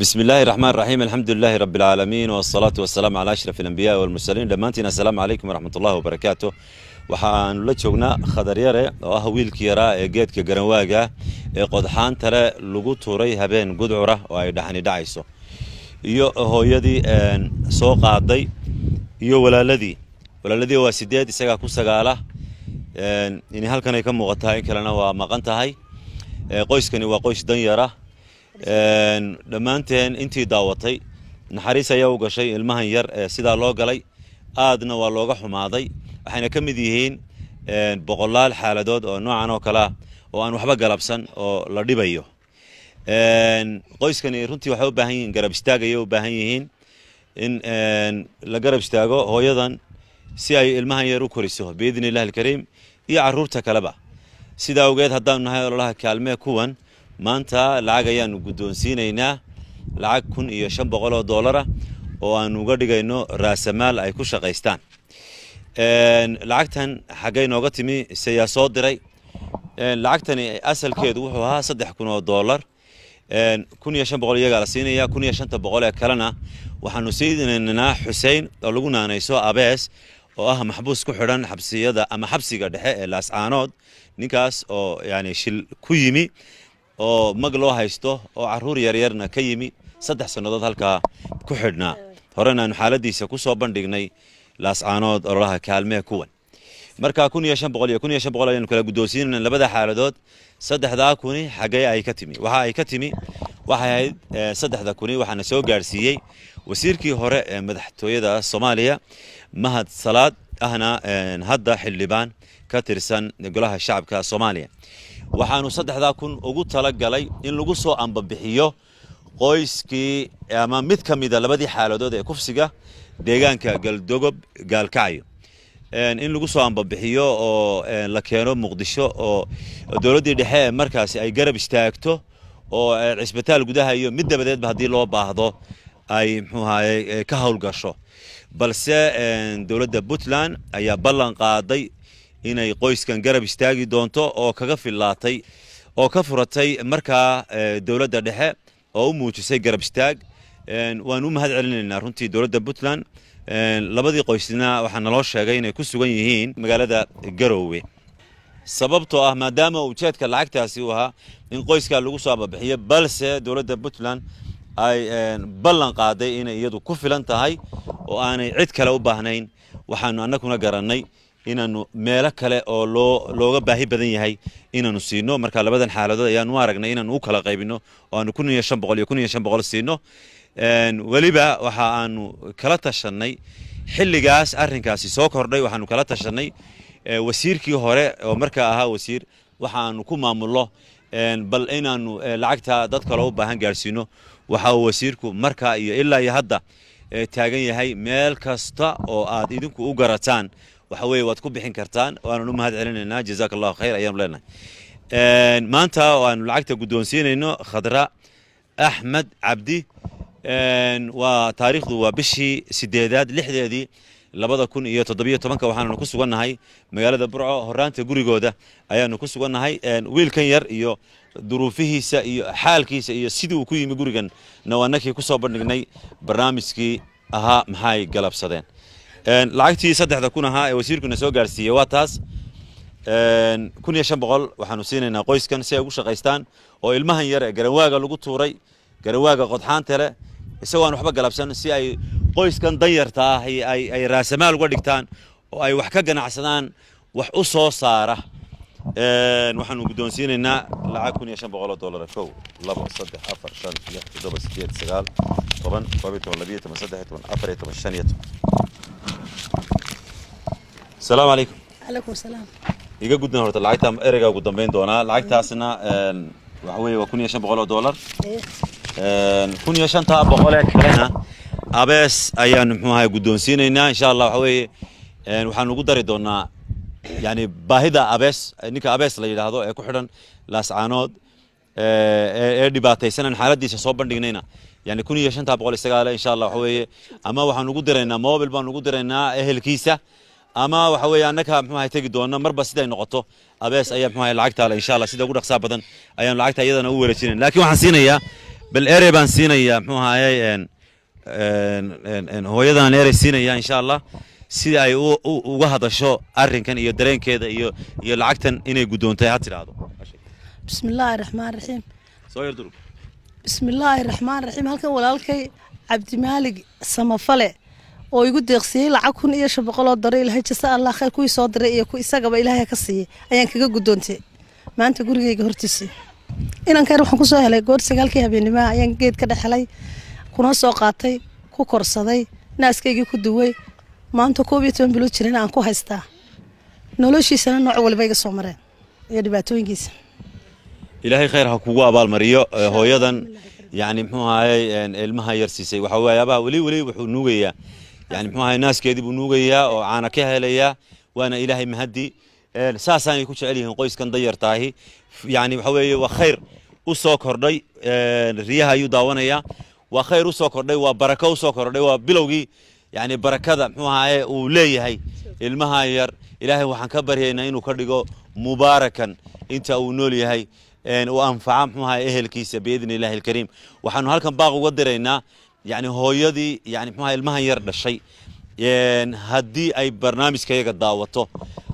بسم الله الرحمن الرحيم الحمد لله رب العالمين والصلاة والسلام على أشرف الأنبياء والمرسلين لمانتنا السلام عليكم ورحمة الله وبركاته waxaannu la joognaa khadar yare oo ah wiilkii yaraa ee geedka garanwaaga ee qodxaan tale lagu tuuray habeen gudcura oo ay dhaxani dhacayso iyo hooyadii soo qaaday iyo walaaladii walaaladii waa sideed isagaa ku sagaala in halkanay ka muuqatahay in kalena waa maqan tahay qoyskani waa qoys danyara dhammaanteen intii daawatay naxariis ayaa u gashay ilmahan yar ee sidaa loo galay aadna waa looga xumaaday waxayna ka mid yihiin boqolaal xaaladood oo noocan oo kalea ah oo aan waxba galabsan oo la dhibayo qoyskani runtii waxay u baahan yihiin garab istaag ayay u baahan yihiin in la garab istaago hooyadan si ay ilmahan yar u koriso biidni illahi alkariim iyo caruurta kaleba sidaa awgeed haddaanu nahay ololaha kaalmee kuwan maanta lacag ayaanu guddoonsiinaynaa lacag kun iyo shan boqol oo doolara oo aanu uga dhigayno raasamaal ay ku shaqaystaan lacagtan xaggay nooga timi seyaa soo diray lacagtani asalkeedu wuxuu ahaa saddex kun oo doolar kun iyo shan boqol iyagaa la siinaya kun iyo shanta boqol ee kalena waxaanu siinaynaa xusein oo lagu naanayso abees oo ah maxbuus ku xidhan xabsiyada ama xabsiga dhexe ee laascaanood ninkaas oo yani shil ku yimi oo mag loo haysto oo caruur yaryarna ka yimi saddex sannadood halkaa ku xidhnaa horena aanu xaaladiisa ku soo bandhignay laascaanood ololaha kaalmee kuwan marka ayanu kala guddoonsiinana labada xaaladood saddexdaa kuni xaggee ay ka timi waxa ay ka timi waxay ahayd eh, saddexda kuni waxaana soo gaadhsiiyey wasiirkii hore ee madaxtooyada soomaaliya mahad salaad ahna eh, hadda xildhibaan ka tirsan golaha shacabka soomaaliya waxaanu saddexdaa kun ugu talagalay in lagu soo ambabixiyo qoyskii ama mid ka mida labadii xaaladood ee kufsiga deegaanka galdogob gaalkacyo in lagu soo ambabixiyo oo la keeno muqdisho oo dowladdii dhexe ee markaasi ay garab istaagto oo cisbitaal gudaha iyo mid dabadeedba haddii loo baahdo ay mxuuahaye eh, ka howlgasho balse dowladda puntland ayaa ballan qaaday inay qoyskan garab istaagi doonto oo kaga filaatay oo ka furatay markaa e, dowladda dhexe oo u muujisay garab istaag e, waanu u mahad celinaynaa runtii dowladda puntland e, labadii qoysna waxaa naloo sheegay inay ku sugan yihiin magaalada garowe sababtoo ah maadaama ujeedka lacagtaasi uu ahaa in qoyskaa lagu soo ababixiyo balse dowladda puntland ay ballan qaaday inay iyadu ku filan tahay oo aanay cid kale u baahnayn waxaanu annaguna garannay inaanu meelo kale oo loo looga baahi badan yahay inaanu siino marka labadan xaaladood ayaanu aragnay inaanu u kala qaybino oo aanu kun iyo shan boqol iyo kun iyo shan boqol siino weliba waxa aanu kala tashanay xilligaas arrinkaasi soo kordhay waxaanu kala tashanay wasiirkii hore oo markaa ahaa wasiir waxaanu ku maamulno bal inaanu lacagta dad kale u baahan gaadhsiino waxa uu wasiirku marka iyo ilaa iyo hadda taagan yahay meel kasta oo aad idinku u garataan waxa weeye waad ku bixin kartaan waanan u mahad celinaynaa jazaak allahu khayr ayaanu leenahay maanta waanu lacagta guddoonsiinayno khadra axmed cabdi waa taariikhdu waa bishii sideedaad lixdeedii labada kun iyo toddobiyo tobanka waxaannu ku sugannahay magaalada burco horaanta gurigooda ayaanu ku sugannahay wiilkan yar iyo duruufihiisa iyo xaalkiisa iyo sidii uu ku yimi guriganna waa nakii ku soo bandhignay barnaamijkii ahaa maxay galabsadeen lacagtii saddexda kun ahaa ee wasiirkuna soo gaarsiiyey waa taas kun iyo shan boqol waxaanu siinaynaa qoyskan si ay ugu shaqaystaan oo ilmahan yare garanwaaga lagu tuuray garanwaaga qodxaanta leh isagoo aan waxba galabsan si ay qoyskan danyarta ah ay raasamaal uga dhigtaan oo ay wax ka ganacsadaan wax u soo saara waxaanu guddoonsiinaynaa lacag kun iyo shan boqoloo dollara kow labo saddex afar shan lix toddoba sideed sagaal toban toban iyo toban labiyo toban saddex iyo toban afar iyo toban shan iyo toban asalaamu calaykum alaykum salaam iga gudbin horta lacagtaa ereygaa ugu dambayn doonaa lacagtaasna waxa weeye waa kun iyo shan boqol oo dollar kun iyo shantaa boqolee kalena abees ayaan muxuu ahay guddoonsiinaynaa insha allah waxa weeye waxaan ugu dari doonaa yani baahida abees ninka abees la yidhaahdo ee ku xidhan laascaanood ee dhibaataysanan xaaladiisa soo bandhignayna yani kun iyo shantaa boqol isagaale insha allah waxa weeye ama waxaan ugu diraynaa mobil baan ugu diraynaa ehelkiisa ama waxa weeye annaga muxuu ahay tegi doona marba siday noqoto abees ayaa muxuu ahay lacagta insha Allah sida ugu dhaqsaa badan ayaan lacagta iyadana u wareejinay laakiin waxaan siinayaa bal erey baan siinayaa muxuu ahay hooyadan erey siinayaa insha Allah sida ay uga hadasho arinkan iyo dareenkeeda iyo iyo lacagtan inay gudoontay ha tiraahdo bismillaahi raxmaani raxiim soo yar durub bismillaahi raxmaani raxiim halkan walaalkay cabdimaalig samafale oo igu deeqsiiyey lacag kun iyo shan boqoloo daro ilahay jasa allah khayr kuwii soo diray iyo isagaba ilaahay ka siiyey ayaan kaga guddoontay maanta gurigayga hortiisii inankeer waxaan kusoo helay goor sagaalkii habeennimaha ayaan geed ka dhex helay kuna soo qaatay ku korsaday naaskaygii ku duway maanta koob iyo toban biloo jirana aan ku haystaa noloshiisana nooc waliba iga soo mareen iyo dhibaatooyinkiisa ilaahay khayr ha kugu abaalmariyo eh, hooyadan yacni muxuu ahaaye ilmaha yarsiisay waxaa waaye abaha weli weli wuxuu nuugayaa yani muxuu ahay naaskeedii buu nuugayaa oo caana ka helayaa waana ilaahay mahadi saasaanay ku jecel yihiin qoyskan dayartaahi yani waxa weeye waa khayr usoo soo kordhay riyaha ayuu daawanayaa waa khayr u kordhay waa barako u kordhay waa bilowgii yani barakada muxuu ahaaye uu leeyahay ilmaha yar ilaahay waxaan ka baryaynaa inuu ka dhigo mubaarakan inta uu nool yahay u anfaca muxuu ahaye ehelkiisa biidni illaahi alkariim waxaanu halkan baaq uga diraynaa yani hooyadii yani muxuu ilmahan yar dhashay haddii ay barnaamijka iyaga daawato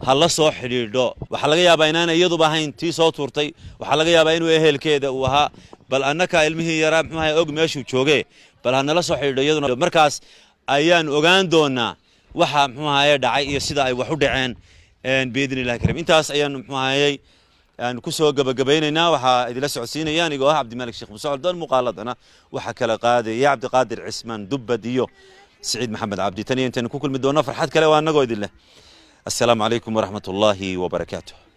ha la soo xidhiidho waxaa laga yaabaa inaanay iyaduba ahayn tii soo tuurtay waxaa laga yaabaa inuu ehelkeeda uu ahaa bal annaka ilmihii yaraa muxuu og meeshuu joogee bal ha nala soo xidhiidho iyaduna markaas ayaan ogaan doonaa waxa muxuu dhacay iyo sida ay wax u dhaceen biidni illahi kariim intaas ayaan muxuu aan ku soo gabagabaynaynaa waxaa idila socodsiinaya anigoo ah cabdimalik sheekh musocodon muuqaaladana waxaa kala qaadaya cabdiqaadir cismaan dubbad iyo سعيد محمد عبدي تاني انتن كوكل مدونا فرحات كلا وانقو السلام عليكم ورحمة الله وبركاته